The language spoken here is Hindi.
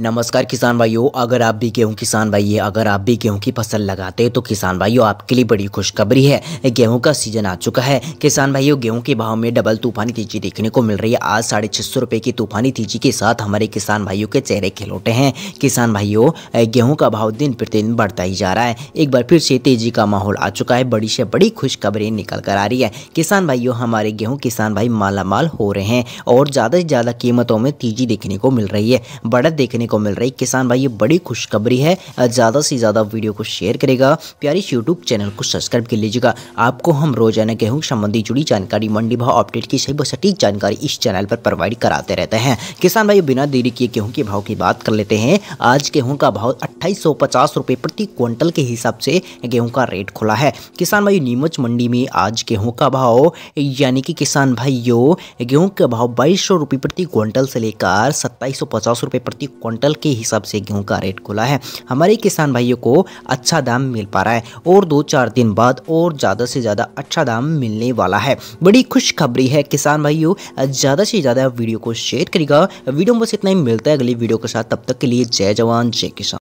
नमस्कार किसान भाइयों अगर आप भी गेहूं किसान भाई है अगर आप भी गेहूं की फसल लगाते हैं तो किसान भाइयों आपके लिए बड़ी खुशखबरी है गेहूं का सीजन आ चुका है किसान भाइयों गेहूं के भाव में डबल तूफानी तेजी देखने को मिल रही है आज साढ़े छह सौ रुपये की तूफानी तेजी के साथ हमारे किसान भाइयों के चेहरे खिलौटे हैं किसान भाइयों गेहूँ का भाव दिन प्रतिदिन बढ़ता ही जा रहा है एक बार फिर से तेजी का माहौल आ चुका है बड़ी से बड़ी खुशखबरी निकल कर आ रही है किसान भाइयों हमारे गेहूँ किसान भाई मालामाल हो रहे हैं और ज़्यादा से ज़्यादा कीमतों में तेजी देखने को मिल रही है बढ़त देखने देखने को मिल रही किसान भाई ये बड़ी खुशखबरी है ज़्यादा से ज़्यादा वीडियो को शेयर करेगा प्यारी यूट्यूब चैनल को सब्सक्राइब कर लीजिएगा आपको हम रोजाना गेहूँ संबंधी जुड़ी जानकारी मंडी भाव अपडेट की सही सटीक जानकारी इस चैनल पर प्रोवाइड कराते रहते हैं किसान भाई बिना देरी किए गेहूँ के भाव की बात कर लेते हैं आज गेहूँ का भाव अट्ठाईस रुपए प्रति क्विंटल के हिसाब से गेहूँ का रेट खुला है किसान भाई नीमच मंडी में आज गेहूँ का भाव यानी कि किसान भाइयों गेहूँ का भाव बाईस रुपए प्रति क्विंटल से लेकर सत्ताईस रुपए प्रति क्विंटल क्विंटल के हिसाब से गेहूँ का रेट खुला है हमारे किसान भाइयों को अच्छा दाम मिल पा रहा है और दो चार दिन बाद और ज़्यादा से ज़्यादा अच्छा दाम मिलने वाला है बड़ी खुशखबरी है किसान भाइयों ज़्यादा से ज़्यादा वीडियो को शेयर करेगा वीडियो में बस इतना ही मिलता है अगली वीडियो के साथ तब तक के लिए जय जवान जय किसान